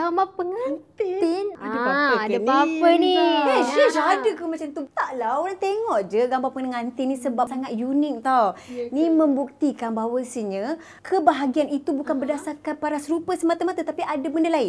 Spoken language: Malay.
agama pengantin. Ah, ada apa apa ni? Eh, Syish, ha. Ah. ada ke macam tu? Taklah, orang tengok je gambar pengantin ni sebab sangat unik tau. Yeah, ya ni ke. membuktikan bahawasanya kebahagiaan itu bukan uh berdasarkan paras rupa semata-mata tapi ada benda lain.